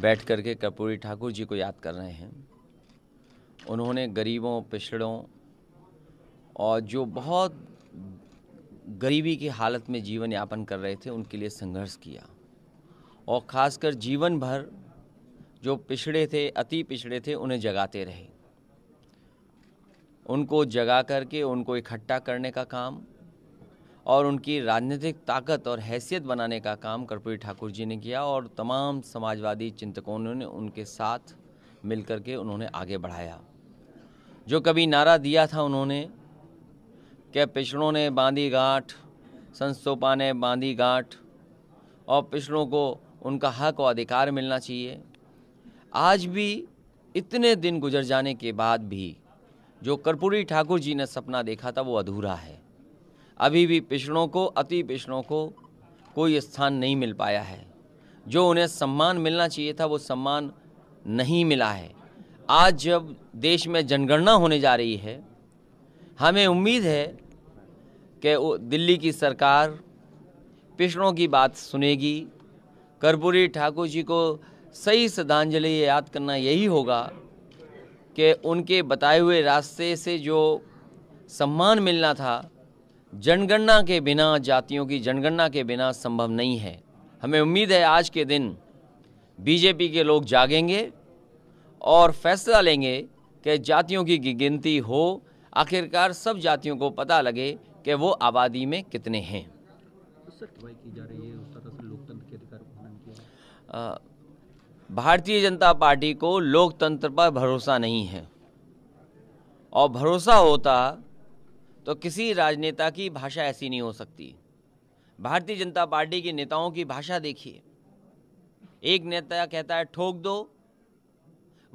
बैठ कर के कर्पूरी ठाकुर जी को याद कर रहे हैं उन्होंने गरीबों पिछड़ों और जो बहुत गरीबी की हालत में जीवन यापन कर रहे थे उनके लिए संघर्ष किया और ख़ासकर जीवन भर जो पिछड़े थे अति पिछड़े थे उन्हें जगाते रहे उनको जगा करके उनको इकट्ठा करने का काम और उनकी राजनीतिक ताकत और हैसियत बनाने का काम कर्पूरी ठाकुर जी ने किया और तमाम समाजवादी चिंतकों ने उनके साथ मिलकर के उन्होंने आगे बढ़ाया जो कभी नारा दिया था उन्होंने कि पिछड़ों ने बांधी गांठ संस्तोपा ने बांधी गांठ और पिछड़ों को उनका हक और अधिकार मिलना चाहिए आज भी इतने दिन गुजर जाने के बाद भी जो कर्पूरी ठाकुर जी ने सपना देखा था वो अधूरा है अभी भी पिछड़ों को अति पिछड़ों को कोई स्थान नहीं मिल पाया है जो उन्हें सम्मान मिलना चाहिए था वो सम्मान नहीं मिला है आज जब देश में जनगणना होने जा रही है हमें उम्मीद है कि दिल्ली की सरकार पिछड़ों की बात सुनेगी कर्पूरी ठाकुर जी को सही श्रद्धांजलि याद करना यही होगा कि उनके बताए हुए रास्ते से जो सम्मान मिलना था जनगणना के बिना जातियों की जनगणना के बिना संभव नहीं है हमें उम्मीद है आज के दिन बीजेपी के लोग जागेंगे और फैसला लेंगे कि जातियों की गिनती हो आखिरकार सब जातियों को पता लगे कि वो आबादी में कितने हैं भारतीय जनता पार्टी को लोकतंत्र पर भरोसा नहीं है और भरोसा होता तो किसी राजनेता की भाषा ऐसी नहीं हो सकती भारतीय जनता पार्टी के नेताओं की भाषा देखिए एक नेता कहता है ठोक दो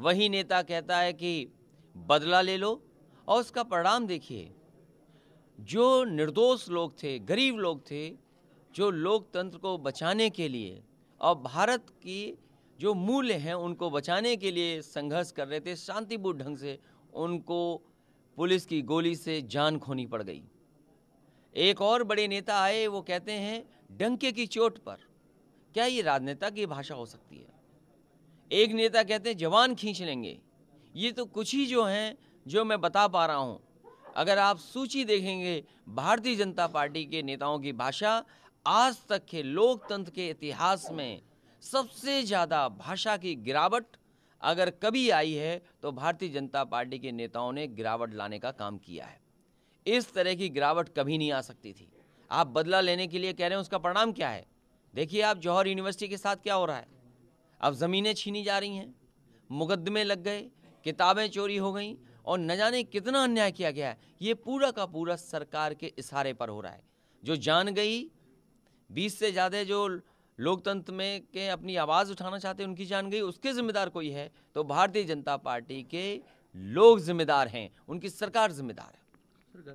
वही नेता कहता है कि बदला ले लो और उसका परिणाम देखिए जो निर्दोष लोग थे गरीब लोग थे जो लोकतंत्र को बचाने के लिए और भारत की जो मूल्य हैं उनको बचाने के लिए संघर्ष कर रहे थे शांतिपूर्ण ढंग से उनको पुलिस की गोली से जान खोनी पड़ गई एक और बड़े नेता आए वो कहते हैं डंके की चोट पर क्या ये राजनेता की भाषा हो सकती है एक नेता कहते हैं जवान खींच लेंगे ये तो कुछ ही जो हैं जो मैं बता पा रहा हूँ अगर आप सूची देखेंगे भारतीय जनता पार्टी के नेताओं की भाषा आज तक के लोकतंत्र के इतिहास में सबसे ज़्यादा भाषा की गिरावट अगर कभी आई है तो भारतीय जनता पार्टी के नेताओं ने गिरावट लाने का काम किया है इस तरह की गिरावट कभी नहीं आ सकती थी आप बदला लेने के लिए कह रहे हैं उसका परिणाम क्या है देखिए आप जौहर यूनिवर्सिटी के साथ क्या हो रहा है अब ज़मीनें छीनी जा रही हैं मुकदमे लग गए किताबें चोरी हो गई और न जाने कितना अन्याय किया गया है ये पूरा का पूरा सरकार के इशारे पर हो रहा है जो जान गई बीस से ज़्यादा जो लोकतंत्र में के अपनी आवाज़ उठाना चाहते हैं उनकी जान गई उसके जिम्मेदार कोई है तो भारतीय जनता पार्टी के लोग जिम्मेदार हैं उनकी सरकार जिम्मेदार है